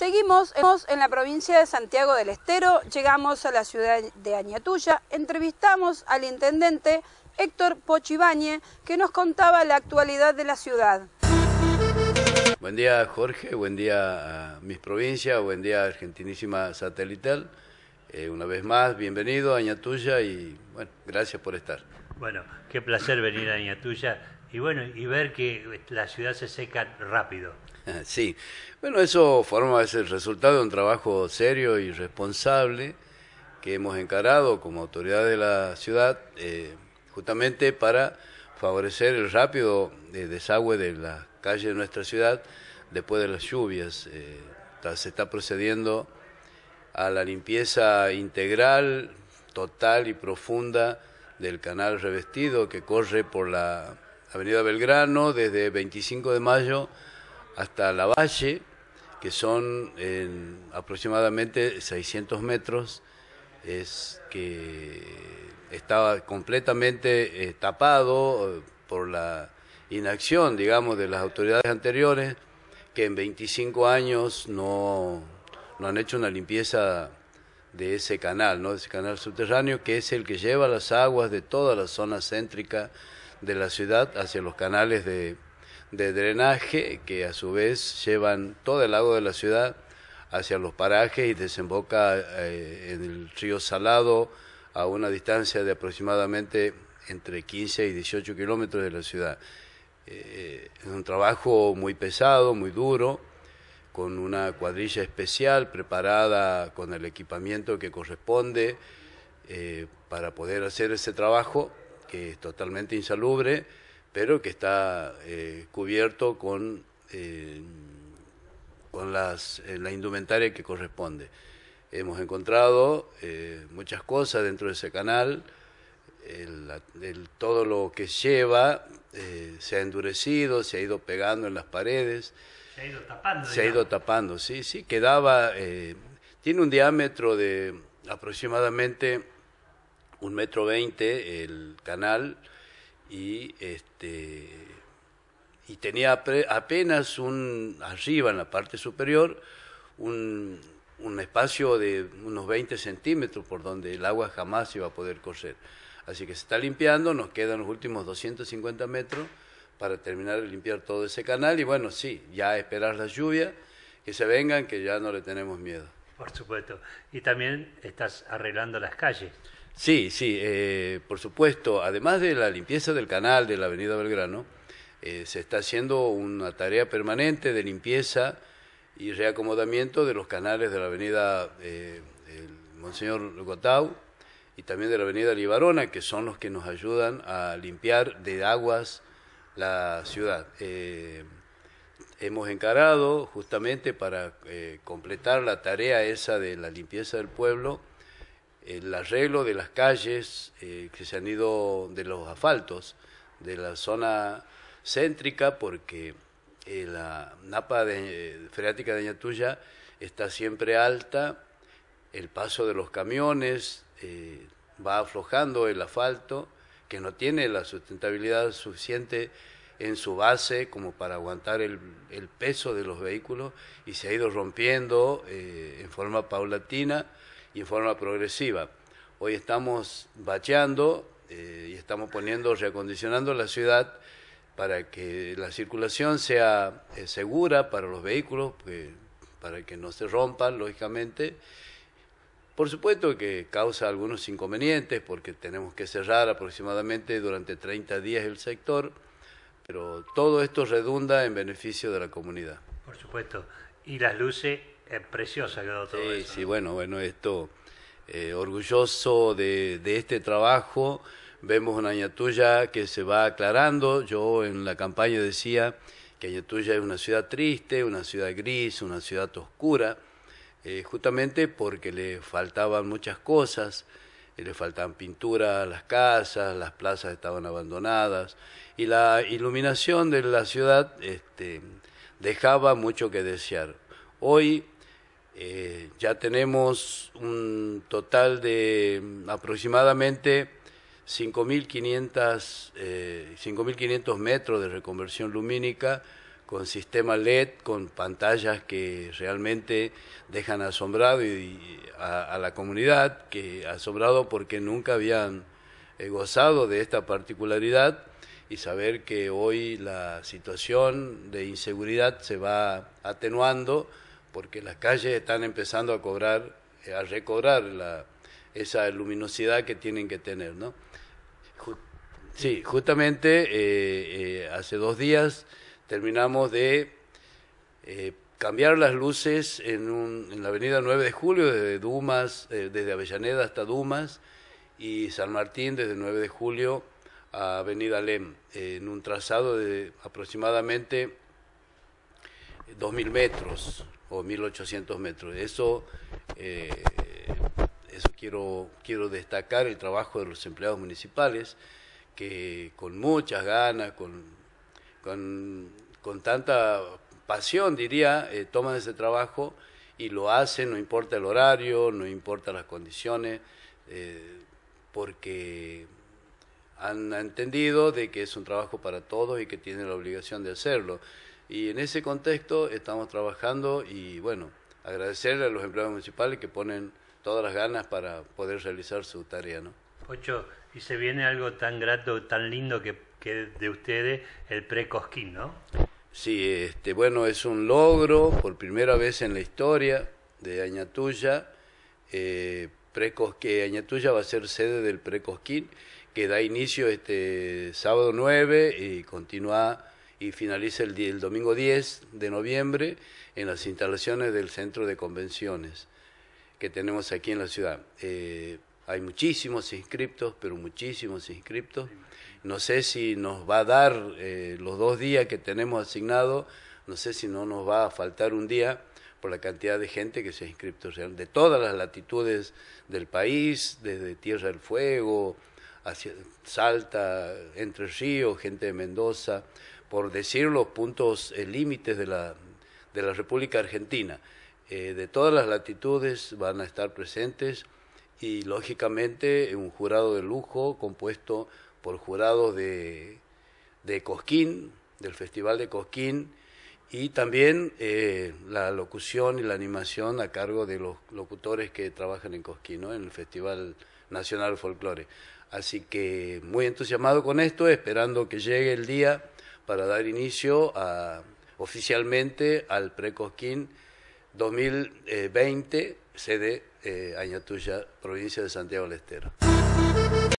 Seguimos en la provincia de Santiago del Estero, llegamos a la ciudad de Añatuya, entrevistamos al intendente Héctor Pochibañe, que nos contaba la actualidad de la ciudad. Buen día Jorge, buen día a mis provincias, buen día Argentinísima Satelital. Eh, una vez más, bienvenido a Añatuya y bueno, gracias por estar. Bueno, qué placer venir a Añatuya y bueno, y ver que la ciudad se seca rápido. Sí, bueno, eso forma es el resultado de un trabajo serio y responsable que hemos encarado como autoridad de la ciudad eh, justamente para favorecer el rápido eh, desagüe de la calle de nuestra ciudad después de las lluvias. Eh, se está procediendo a la limpieza integral, total y profunda del canal revestido que corre por la Avenida Belgrano desde 25 de mayo hasta la valle, que son aproximadamente 600 metros, es que estaba completamente eh, tapado eh, por la inacción, digamos, de las autoridades anteriores, que en 25 años no, no han hecho una limpieza de ese canal, ¿no? de ese canal subterráneo, que es el que lleva las aguas de toda la zona céntrica de la ciudad hacia los canales de, de drenaje que a su vez llevan todo el lago de la ciudad hacia los parajes y desemboca eh, en el río Salado a una distancia de aproximadamente entre 15 y 18 kilómetros de la ciudad. Eh, es un trabajo muy pesado, muy duro, con una cuadrilla especial preparada con el equipamiento que corresponde eh, para poder hacer ese trabajo, que es totalmente insalubre pero que está eh, cubierto con, eh, con eh, la indumentaria que corresponde. Hemos encontrado muchas cosas dentro de ese canal, todo lo que lleva se ha endurecido, se ha ido pegando en las paredes. Se ha ido tapando. Se ha ido tapando, sí, sí, quedaba, tiene un diámetro de aproximadamente un metro veinte el canal y este y tenía apenas un arriba en la parte superior un, un, espacio de unos 20 centímetros por donde el agua jamás iba a poder correr. Así que se está limpiando, nos quedan los últimos 250 metros para terminar de limpiar todo ese canal y bueno, sí, ya esperar la lluvia, que se vengan, que ya no le tenemos miedo. Por supuesto. Y también estás arreglando las calles. Sí, sí, eh, por supuesto. Además de la limpieza del canal de la Avenida Belgrano, eh, se está haciendo una tarea permanente de limpieza y reacomodamiento de los canales de la Avenida eh, Monseñor Gotau y también de la Avenida Libarona, que son los que nos ayudan a limpiar de aguas la ciudad. hemos encarado justamente para completar la tarea esa de la limpieza del pueblo el arreglo de las calles eh, que se han ido de los asfaltos de la zona céntrica porque eh, la napa eh, freática de Ñatuya está siempre alta, el paso de los camiones va aflojando el asfalto que no tiene la sustentabilidad suficiente en su base como para aguantar el peso de los vehículos y se ha ido rompiendo en forma paulatina y en forma progresiva. Hoy estamos bacheando eh, y estamos poniendo, reacondicionando la ciudad para que la circulación sea eh, segura para los vehículos, para que no se rompan, lógicamente. Por supuesto que causa algunos inconvenientes porque tenemos que cerrar aproximadamente durante 30 días el sector, pero todo esto redunda en beneficio de la comunidad. Por supuesto. ¿Y las luces es preciosa que todo sí, Sí, bueno, bueno, esto, eh, orgulloso de, este trabajo, vemos una Añatuya que se va aclarando, yo en la campaña decía que Añatuya es una ciudad triste, una ciudad gris, una ciudad oscura, eh, justamente porque le faltaban muchas cosas, eh, le faltaban pintura a las casas, las plazas estaban abandonadas y la iluminación de la ciudad este, dejaba mucho que desear. Hoy eh, ya tenemos un total de aproximadamente 5.500 eh, metros de reconversión lumínica con sistema LED, con pantallas que realmente dejan asombrado a, a, la comunidad, que asombrado porque nunca habían eh, gozado de esta particularidad y saber que hoy la situación de inseguridad se va atenuando porque las calles están empezando a cobrar, eh, a recobrar la, esa luminosidad que tienen que tener, ¿no? sí, justamente eh, eh, hace dos días terminamos de cambiar las luces en, en, la avenida 9 de julio, desde Dumas, desde Avellaneda hasta Dumas, y San Martín desde 9 de julio a Avenida Lem, en un trazado de aproximadamente 2.000 metros o 1.800 metros. Eso, eh, eso quiero, quiero destacar el trabajo de los empleados municipales que con muchas ganas, con, tanta pasión, diría, eh, toman ese trabajo y lo hacen, no importa el horario, no importa las condiciones, eh, porque han entendido de que es un trabajo para todos y que tienen la obligación de hacerlo. Y en ese contexto estamos trabajando y bueno, agradecerle a los empleados municipales que ponen todas las ganas para poder realizar su tarea. ¿no? Ocho, y se viene algo tan grato, tan lindo que, que de ustedes, el pre ¿no? Sí, este, bueno, es un logro por primera vez en la historia de Añatuya. Eh, que Añatuya va a ser sede del Precosquín, que da inicio este sábado 9 y continúa y finaliza el, domingo 10 de noviembre en las instalaciones del Centro de Convenciones que tenemos aquí en la ciudad. Eh, hay muchísimos inscriptos, pero muchísimos inscriptos. No sé si nos va a dar eh, los dos días que tenemos asignados, no sé si no nos va a faltar un día por la cantidad de gente que se ha inscrito, de todas las latitudes del país, desde Tierra del Fuego, hacia Salta, Entre Ríos, gente de Mendoza, por decir los puntos eh, límites de la, de la República Argentina. Eh, de todas las latitudes van a estar presentes y lógicamente un jurado de lujo compuesto por jurados de, Cosquín, del Festival de Cosquín, y también eh, la locución y la animación a cargo de los locutores que trabajan en Cosquín, en el Festival Nacional Folclore. Así que muy entusiasmado con esto, esperando que llegue el día para dar inicio a, oficialmente al Precosquín 2020, eh, sede eh, Añatuya, provincia de Santiago del Estero.